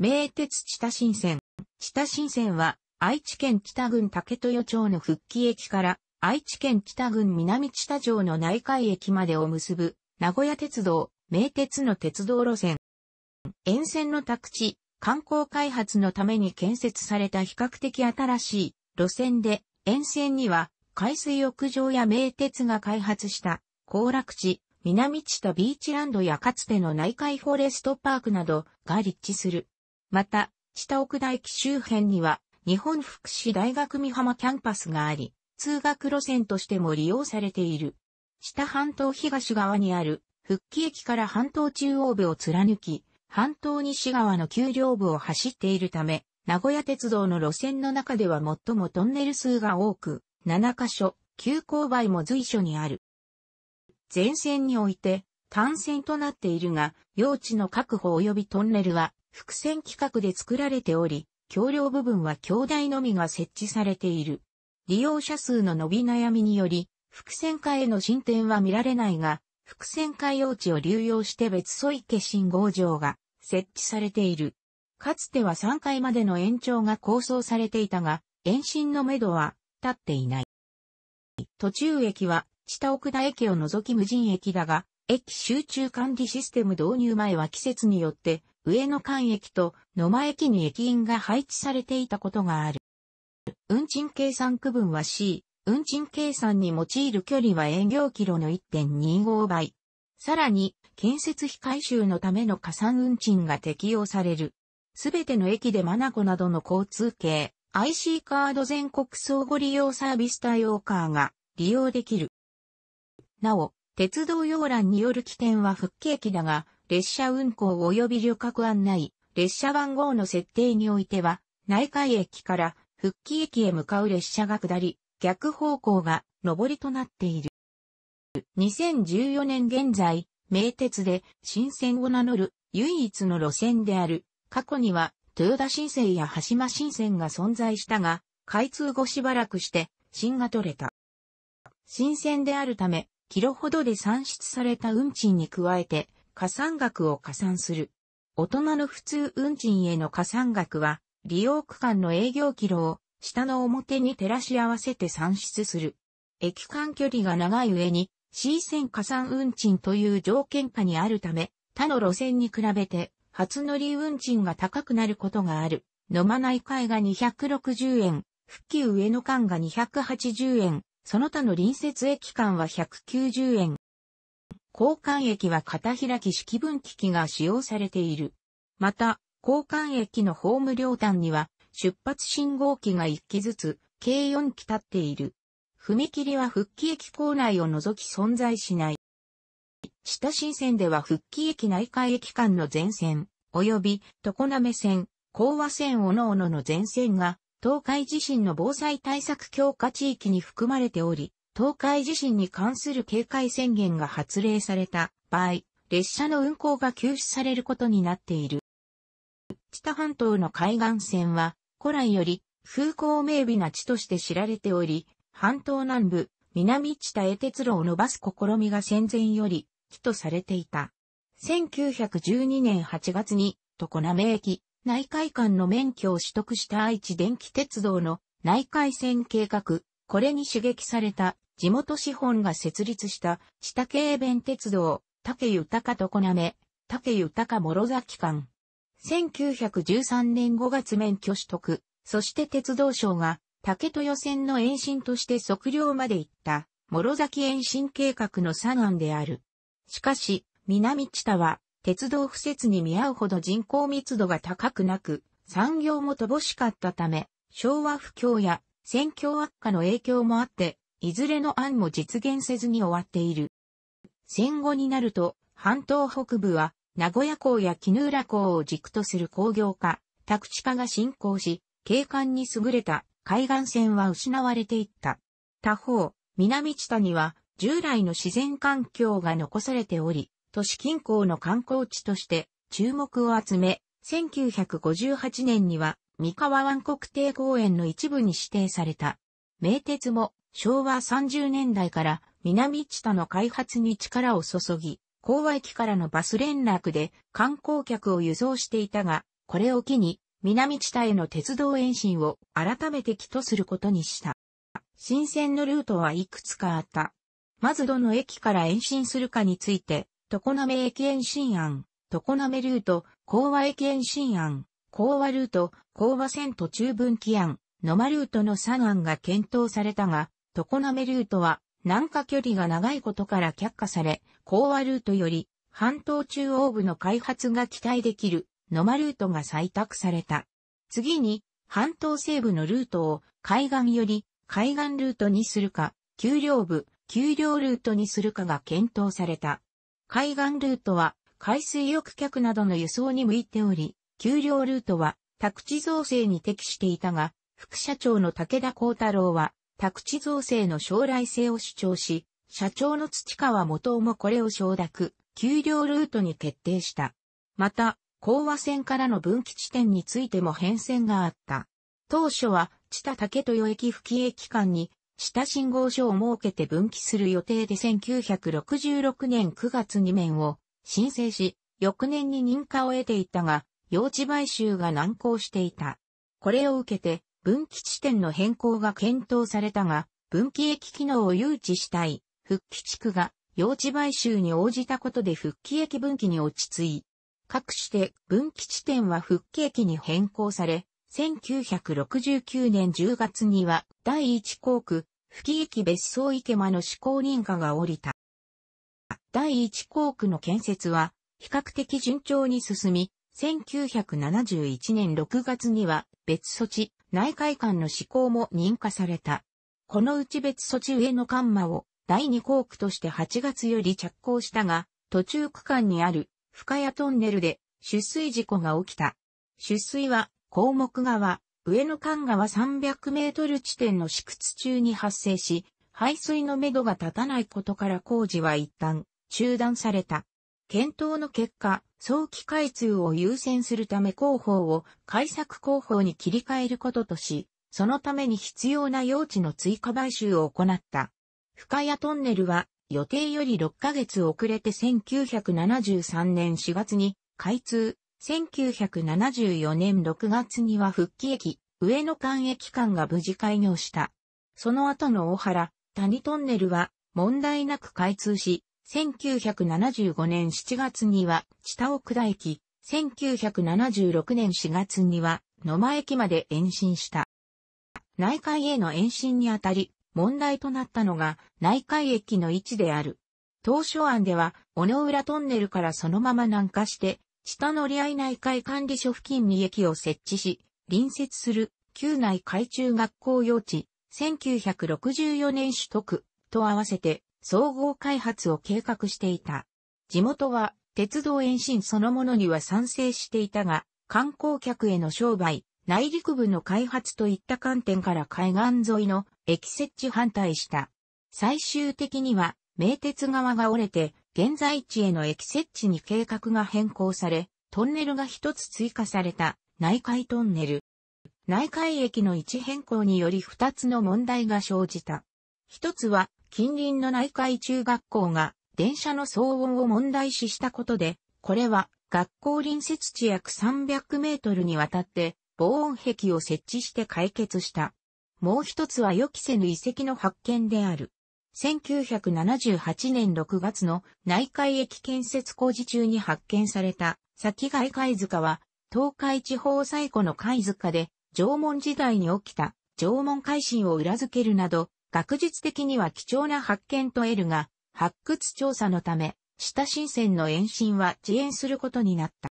名鉄知多新線。知多新線は、愛知県知多郡竹豊町の復帰駅から、愛知県知多郡南知多町の内海駅までを結ぶ、名古屋鉄道、名鉄の鉄道路線。沿線の宅地、観光開発のために建設された比較的新しい路線で、沿線には海水浴場や名鉄が開発した行楽地、南地とビーチランドやかつての内海フォレストパークなどが立地する。また、下奥大駅周辺には、日本福祉大学美浜キャンパスがあり、通学路線としても利用されている。下半島東側にある、復帰駅から半島中央部を貫き、半島西側の丘陵部を走っているため、名古屋鉄道の路線の中では最もトンネル数が多く、7カ所、急勾配も随所にある。前線において、単線となっているが、用地の確保及びトンネルは、伏線規格で作られており、橋梁部分は橋台のみが設置されている。利用者数の伸び悩みにより、伏線化への進展は見られないが、伏線化用地を流用して別添池信号場が設置されている。かつては3階までの延長が構想されていたが、延伸のめどは立っていない。途中駅は、下奥田駅を除き無人駅だが、駅集中管理システム導入前は季節によって上野間駅と野間駅に駅員が配置されていたことがある。運賃計算区分は C、運賃計算に用いる距離は営業キロの1.25倍。さらに、建設費回収のための加算運賃が適用される。すべての駅でマナコなどの交通系、IC カード全国相互利用サービス対応カーが利用できる。なお、鉄道要欄による起点は復帰駅だが、列車運行及び旅客案内、列車番号の設定においては、内海駅から復帰駅へ向かう列車が下り、逆方向が上りとなっている。2014年現在、名鉄で新線を名乗る唯一の路線である、過去には豊田新線や橋間新線が存在したが、開通後しばらくして新が取れた。新線であるため、キロほどで算出された運賃に加えて、加算額を加算する。大人の普通運賃への加算額は、利用区間の営業キロを下の表に照らし合わせて算出する。駅間距離が長い上に C 線加算運賃という条件下にあるため、他の路線に比べて初乗り運賃が高くなることがある。飲まない会が260円、復旧上の間が280円、その他の隣接駅間は190円。交換液は片開き式分岐器が使用されている。また、交換液のホーム両端には出発信号機が1機ずつ、計4機立っている。踏切は復帰駅構内を除き存在しない。下新線では復帰駅内海駅間の全線、及び常滑線、高和線おのおのの全線が、東海地震の防災対策強化地域に含まれており、東海地震に関する警戒宣言が発令された場合、列車の運行が休止されることになっている。知多半島の海岸線は、古来より風光明媚な地として知られており、半島南部、南知多へ鉄路を伸ばす試みが戦前より、起とされていた。1912年8月に、常滑駅、内海間の免許を取得した愛知電気鉄道の内海線計画、これに刺激された地元資本が設立した下京弁鉄道、竹豊常滑、竹豊諸崎間。1913年5月免許取得、そして鉄道省が竹豊線の延伸として測量まで行った諸崎延伸計画の左岸である。しかし、南知多は鉄道敷設に見合うほど人口密度が高くなく、産業も乏しかったため、昭和不況や戦況悪化の影響もあって、いずれの案も実現せずに終わっている。戦後になると、半島北部は、名古屋港や絹浦港を軸とする工業化、宅地化が進行し、景観に優れた海岸線は失われていった。他方、南地多には、従来の自然環境が残されており、都市近郊の観光地として注目を集め、1958年には三河湾国定公園の一部に指定された。名鉄も昭和30年代から南地田の開発に力を注ぎ、港和駅からのバス連絡で観光客を輸送していたが、これを機に南地田への鉄道延伸を改めて起とすることにした。新線のルートはいくつかあった。まずどの駅から延伸するかについて、常滑駅延伸案、常滑ルート、港和駅延伸案、港和ルート、港和線途中分岐案、野間ルートの3案が検討されたが、常滑ルートは南下距離が長いことから却下され、講和ルートより半島中央部の開発が期待できる野間ルートが採択された。次に半島西部のルートを海岸より海岸ルートにするか、丘陵部、丘陵ルートにするかが検討された。海岸ルートは海水浴客などの輸送に向いており、丘陵ルートは宅地造成に適していたが、副社長の武田幸太郎は宅地造成の将来性を主張し、社長の土川元夫もこれを承諾、給料ルートに決定した。また、講和線からの分岐地点についても変遷があった。当初は、知多竹豊駅付近駅間に、下信号所を設けて分岐する予定で1966年9月に面を申請し、翌年に認可を得ていたが、用地買収が難航していた。これを受けて、分岐地点の変更が検討されたが、分岐駅機能を誘致したい、復帰地区が用地買収に応じたことで復帰駅分岐に落ち着い、各して分岐地点は復帰駅に変更され、1969年10月には第1航区、復帰駅別荘池間の施行認可が下りた。第1航区の建設は比較的順調に進み、1971年6月には別措置内海間の施行も認可された。このうち別措置上のンマを第二航区として8月より着工したが、途中区間にある深谷トンネルで出水事故が起きた。出水は項目側、上野間川300メートル地点の敷地中に発生し、排水の目処が立たないことから工事は一旦中断された。検討の結果、早期開通を優先するため広報を開削広報に切り替えることとし、そのために必要な用地の追加買収を行った。深谷トンネルは予定より6ヶ月遅れて1973年4月に開通、1974年6月には復帰駅、上野間駅間が無事開業した。その後の大原、谷トンネルは問題なく開通し、1975年7月には、下奥田駅、1976年4月には、野間駅まで延伸した。内海への延伸にあたり、問題となったのが、内海駅の位置である。当初案では、小野浦トンネルからそのまま南下して、下乗り合い内海管理所付近に駅を設置し、隣接する、旧内海中学校用地、1964年取得と合わせて、総合開発を計画していた。地元は鉄道延伸そのものには賛成していたが、観光客への商売、内陸部の開発といった観点から海岸沿いの駅設置反対した。最終的には、名鉄側が折れて、現在地への駅設置に計画が変更され、トンネルが一つ追加された内海トンネル。内海駅の位置変更により二つの問題が生じた。一つは近隣の内海中学校が電車の騒音を問題視したことで、これは学校隣接地約300メートルにわたって防音壁を設置して解決した。もう一つは予期せぬ遺跡の発見である。1978年6月の内海駅建設工事中に発見された先外貝塚は東海地方最古の貝塚で縄文時代に起きた縄文海進を裏付けるなど学術的には貴重な発見と得るが、発掘調査のため、下新線の延伸は遅延することになった。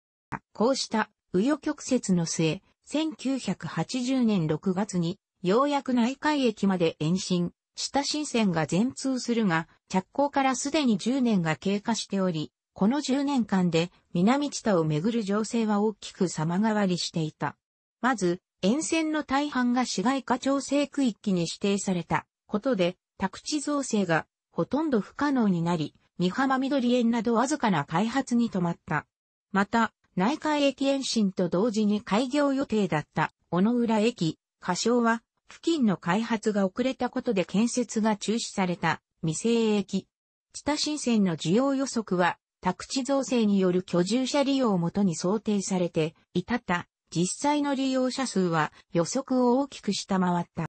こうした、紆余曲折の末、1980年6月に、ようやく内海駅まで延伸、下新線が全通するが、着工からすでに10年が経過しており、この10年間で南地田をめぐる情勢は大きく様変わりしていた。まず、沿線の大半が市街化調整区域に指定された。ことで、宅地造成がほとんど不可能になり、三浜緑園などわずかな開発に止まった。また、内海駅延伸と同時に開業予定だった小野浦駅、仮称は、付近の開発が遅れたことで建設が中止された未成駅。地下新線の需要予測は、宅地造成による居住者利用をもとに想定されていたた、実際の利用者数は予測を大きく下回った。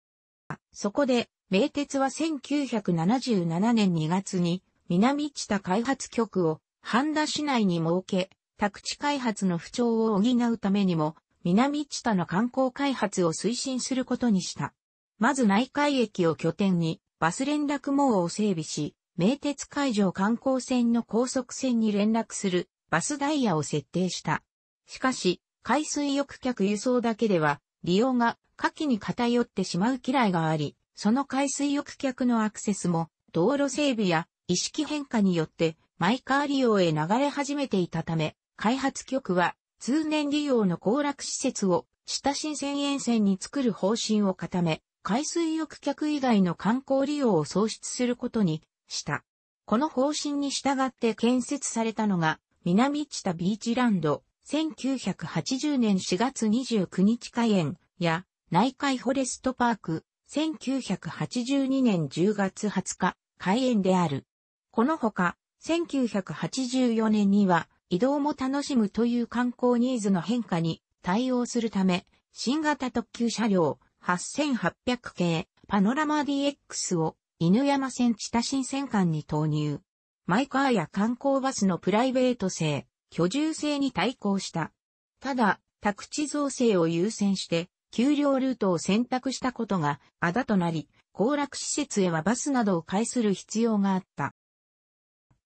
そこで、名鉄は1977年2月に、南千田開発局を、半田市内に設け、宅地開発の不調を補うためにも、南千田の観光開発を推進することにした。まず内海駅を拠点に、バス連絡網を整備し、名鉄海上観光線の高速線に連絡するバスダイヤを設定した。しかし、海水浴客輸送だけでは利用が下記に偏ってしまう嫌いがあり、その海水浴客のアクセスも道路整備や意識変化によってマイカー利用へ流れ始めていたため、開発局は通年利用の行楽施設を下新鮮沿線に作る方針を固め、海水浴客以外の観光利用を創出することにした。この方針に従って建設されたのが南千田ビーチランド1980年4月29日開園や内海フォレストパーク、1982年10月20日開園である。このほか、1984年には移動も楽しむという観光ニーズの変化に対応するため、新型特急車両8800系パノラマ DX を犬山線地田新線間に投入。マイカーや観光バスのプライベート性、居住制に対抗した。ただ、宅地造成を優先して、丘陵ルートを選択したことが、あだとなり、行楽施設へはバスなどを介する必要があった。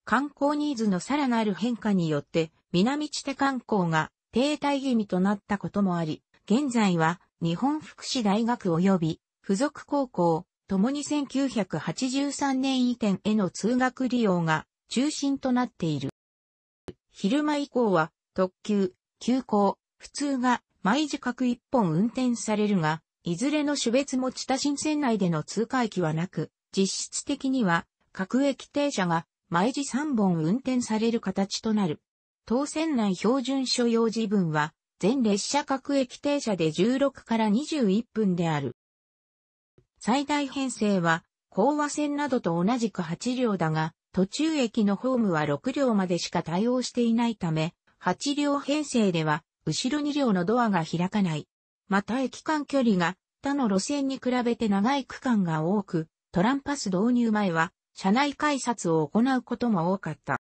観光ニーズのさらなる変化によって、南地手観光が停滞気味となったこともあり、現在は日本福祉大学及び付属高校、ともに1983年移転への通学利用が中心となっている。昼間以降は特急、急行、普通が毎時各1本運転されるが、いずれの種別も知多新線内での通過駅はなく、実質的には各駅停車が毎時3本運転される形となる。当線内標準所要時分は、全列車各駅停車で16から21分である。最大編成は、高和線などと同じく8両だが、途中駅のホームは6両までしか対応していないため、8両編成では、後ろ2両のドアが開かない。また駅間距離が他の路線に比べて長い区間が多く、トランパス導入前は、車内改札を行うことも多かった。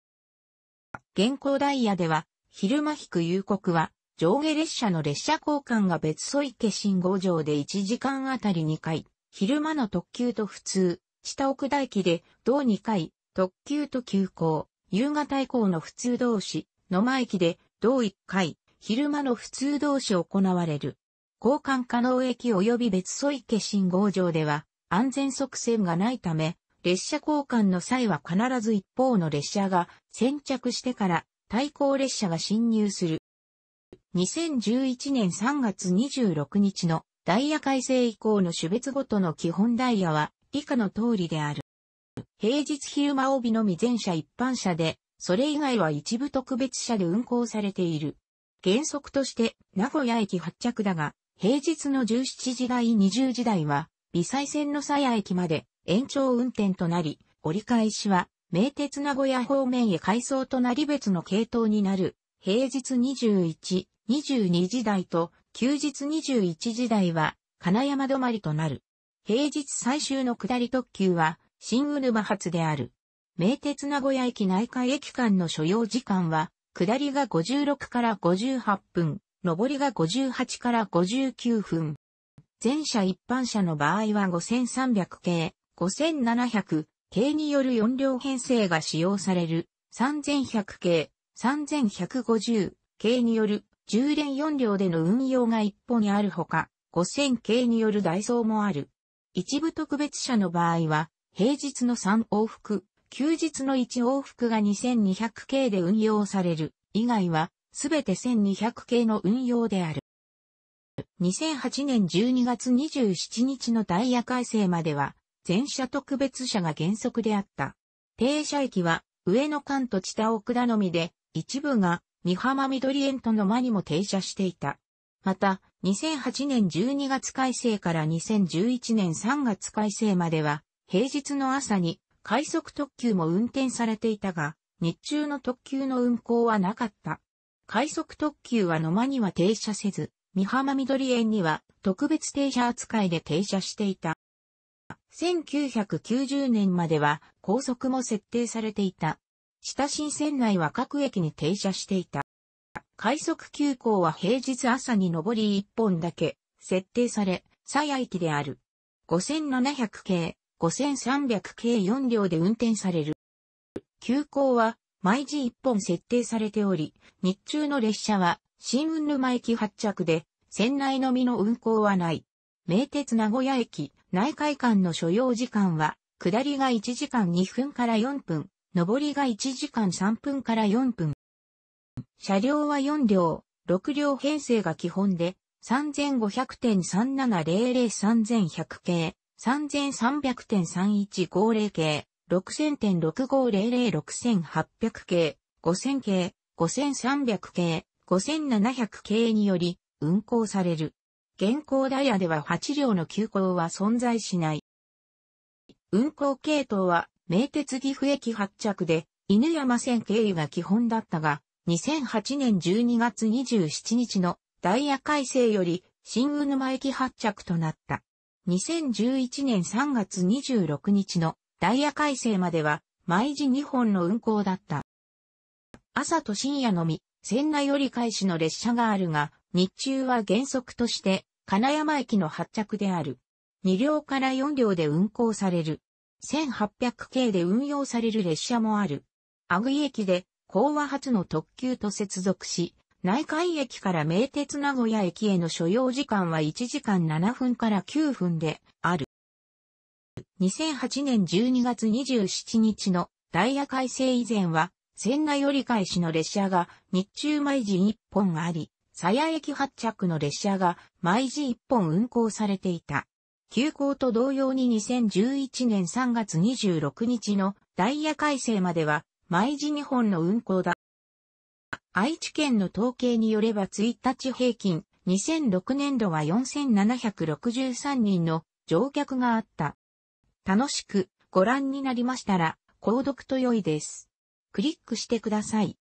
現行ダイヤでは、昼間引く夕刻は、上下列車の列車交換が別添池信号場で1時間あたり2回、昼間の特急と普通、下奥田駅で同2回、特急と急行、夕方以降の普通同士、野間駅で、同一回、昼間の普通同士行われる。交換可能駅及び別添池信号場では、安全側線がないため、列車交換の際は必ず一方の列車が先着してから対向列車が進入する。2011年3月26日のダイヤ改正以降の種別ごとの基本ダイヤは以下の通りである。平日昼間帯のみ全車一般車で、それ以外は一部特別車で運行されている。原則として名古屋駅発着だが、平日の17時台20時台は、微細線の鞘駅まで延長運転となり、折り返しは、名鉄名古屋方面へ改装となり別の系統になる、平日21、22時台と、休日21時台は、金山止まりとなる。平日最終の下り特急は、新うぬ発である。名鉄名古屋駅内海駅間の所要時間は、下りが56から58分、上りが58から59分。全車一般車の場合は5300系、5700系による4両編成が使用される。3100系、3150系による10連4両での運用が一本にあるほか、5000系による代走もある。一部特別車の場合は、平日の3往復、休日の1往復が2200系で運用される、以外は、すべて1200系の運用である。2008年12月27日のダイヤ改正までは、全車特別車が原則であった。停車駅は、上野間と下奥田のみで、一部が、三浜緑園との間にも停車していた。また、2008年12月改正から2011年3月改正までは、平日の朝に快速特急も運転されていたが、日中の特急の運行はなかった。快速特急は野間には停車せず、三浜緑園には特別停車扱いで停車していた。1990年までは高速も設定されていた。下新線内は各駅に停車していた。快速急行は平日朝に上り1本だけ設定され、鞘駅である。5700系、5300計4両で運転される。急行は毎時1本設定されており、日中の列車は新雲沼駅発着で、船内のみの運行はない。名鉄名古屋駅内海間の所要時間は、下りが1時間2分から4分、上りが1時間3分から4分。車両は4両、6両編成が基本で、3500.37003100系、3300.3150系、6000.65006800系、5000系、5300系、5700系により運行される。現行ダイヤでは8両の急行は存在しない。運行系統は名鉄岐阜駅発着で犬山線経由が基本だったが、2008年12月27日のダイヤ改正より新宇沼駅発着となった。2011年3月26日のダイヤ改正までは毎時2本の運行だった。朝と深夜のみ、仙内折り返しの列車があるが、日中は原則として金山駅の発着である。2両から4両で運行される。1800系で運用される列車もある。阿久井駅で、講和初の特急と接続し、内海駅から名鉄名古屋駅への所要時間は1時間7分から9分である。2008年12月27日のダイヤ改正以前は、仙台折り返しの列車が日中毎時1本あり、鞘駅発着の列車が毎時1本運行されていた。休校と同様に2011年3月26日のダイヤ改正までは毎時2本の運行だ愛知県の統計によれば1日平均、2006年度は4763人の乗客があった。楽しくご覧になりましたら、購読と良いです。クリックしてください。